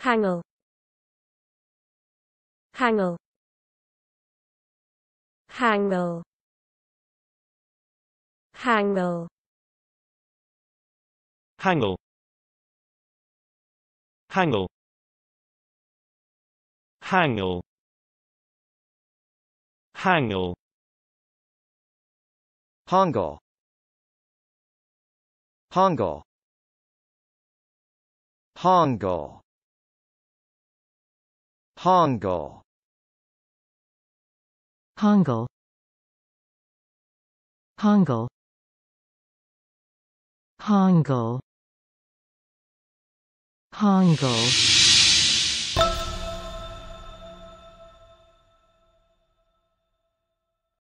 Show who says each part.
Speaker 1: Hangul. Hangul. Hangul. Hangul. Hangul. Hangul. Hangul. Hangul. Hangul. Hangel Hangul Hangul Hangul Hangul Hangul Hangul